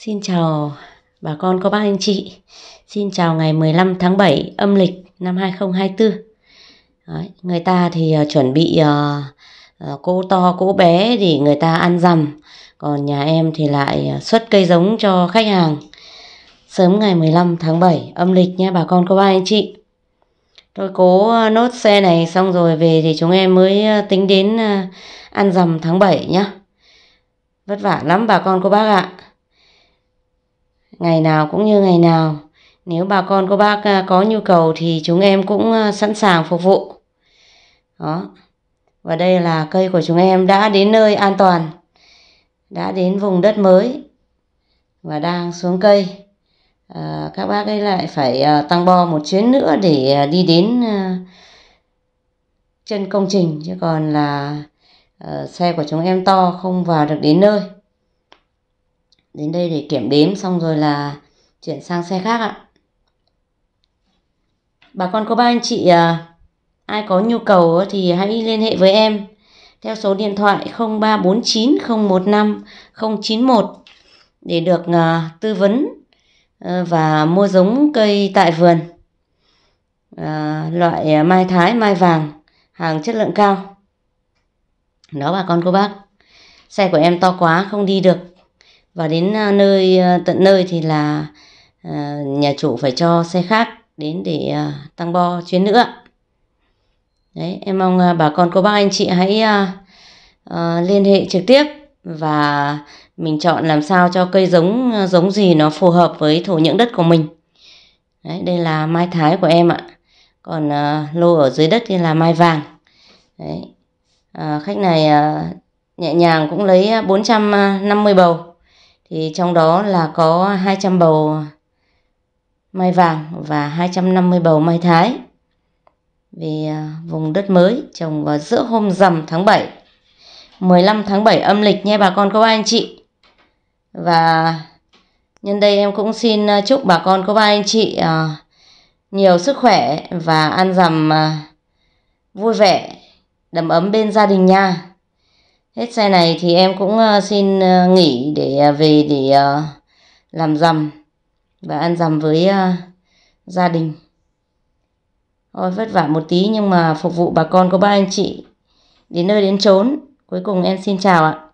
Xin chào bà con cô bác anh chị. Xin chào ngày 15 tháng 7 âm lịch năm 2024. Đấy, người ta thì uh, chuẩn bị uh, uh, cỗ to cô bé thì người ta ăn dằm, còn nhà em thì lại xuất cây giống cho khách hàng. Sớm ngày 15 tháng 7 âm lịch nhé bà con cô bác anh chị. Tôi cố nốt xe này xong rồi về thì chúng em mới tính đến ăn dằm tháng 7 nhé. Vất vả lắm bà con cô bác ạ ngày nào cũng như ngày nào. Nếu bà con cô bác à, có nhu cầu thì chúng em cũng à, sẵn sàng phục vụ. Đó. Và đây là cây của chúng em đã đến nơi an toàn. Đã đến vùng đất mới và đang xuống cây. À, các bác ấy lại phải à, tăng bo một chuyến nữa để đi đến chân công trình chứ còn là xe của chúng em to không vào được đến nơi đến đây để kiểm đếm xong rồi là chuyển sang xe khác ạ bà con cô ba anh chị à, ai có nhu cầu thì hãy liên hệ với em theo số điện thoại 0349 015 091 để được à, tư vấn à, và mua giống cây tại vườn loại mai thái mai vàng hàng chất lượng cao đó bà con cô bác xe của em to quá không đi được và đến à, nơi à, tận nơi thì là à, nhà chủ phải cho xe khác đến để tăng bo chuyến nữa đấy em mong bà con cô bác anh chị hãy liên hệ trực tiếp và mình chọn làm sao cho cây giống giống gì nó phù hợp với thổ nhưỡng đất của mình đấy, đây là mai thái của em ạ còn lô ở dưới đất thì là mai vàng đấy. khách này nhẹ nhàng cũng lấy 450 bầu thì trong đó là có 200 bầu mai vàng và 250 bầu mai thái vì à, vùng đất mới trồng vào giữa hôm rằm tháng 7 15 tháng 7 âm lịch nha bà con cô bác anh chị và nhân đây em cũng xin à, chúc bà con cô bác anh chị à, nhiều sức khỏe và ăn rằm vui vẻ đầm ấm bên gia đình nha hết xe này thì em cũng ờ, xin ờ, nghỉ để ờ, về để làm rằm và ăn rằm với gia đình Ôi, vất vả một tí nhưng mà phục vụ bà con có ba anh chị đến nơi đến chốn cuối cùng em xin chào ạ